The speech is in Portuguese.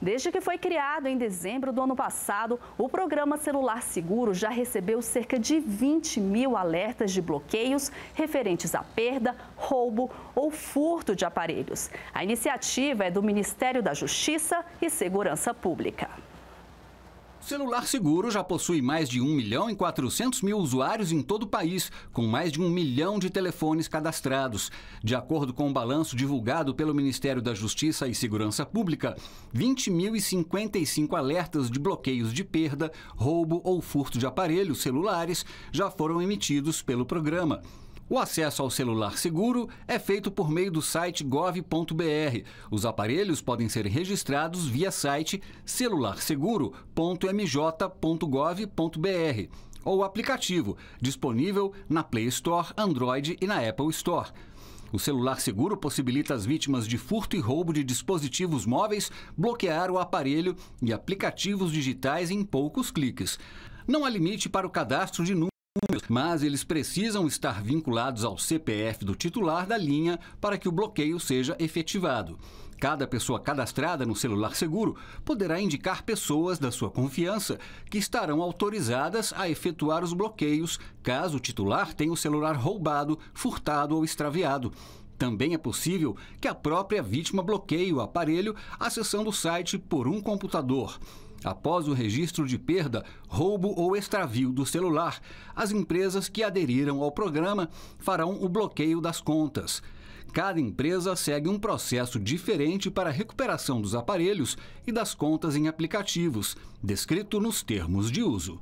Desde que foi criado em dezembro do ano passado, o programa Celular Seguro já recebeu cerca de 20 mil alertas de bloqueios referentes à perda, roubo ou furto de aparelhos. A iniciativa é do Ministério da Justiça e Segurança Pública. Celular Seguro já possui mais de 1 milhão e 400 mil usuários em todo o país, com mais de 1 milhão de telefones cadastrados. De acordo com o um balanço divulgado pelo Ministério da Justiça e Segurança Pública, 20.055 alertas de bloqueios de perda, roubo ou furto de aparelhos celulares já foram emitidos pelo programa. O acesso ao celular seguro é feito por meio do site gov.br. Os aparelhos podem ser registrados via site celularseguro.mj.gov.br ou aplicativo, disponível na Play Store, Android e na Apple Store. O celular seguro possibilita às vítimas de furto e roubo de dispositivos móveis bloquear o aparelho e aplicativos digitais em poucos cliques. Não há limite para o cadastro de números números, mas eles precisam estar vinculados ao CPF do titular da linha para que o bloqueio seja efetivado. Cada pessoa cadastrada no celular seguro poderá indicar pessoas da sua confiança que estarão autorizadas a efetuar os bloqueios caso o titular tenha o celular roubado, furtado ou extraviado. Também é possível que a própria vítima bloqueie o aparelho acessando o site por um computador. Após o registro de perda, roubo ou extravio do celular, as empresas que aderiram ao programa farão o bloqueio das contas. Cada empresa segue um processo diferente para a recuperação dos aparelhos e das contas em aplicativos, descrito nos termos de uso.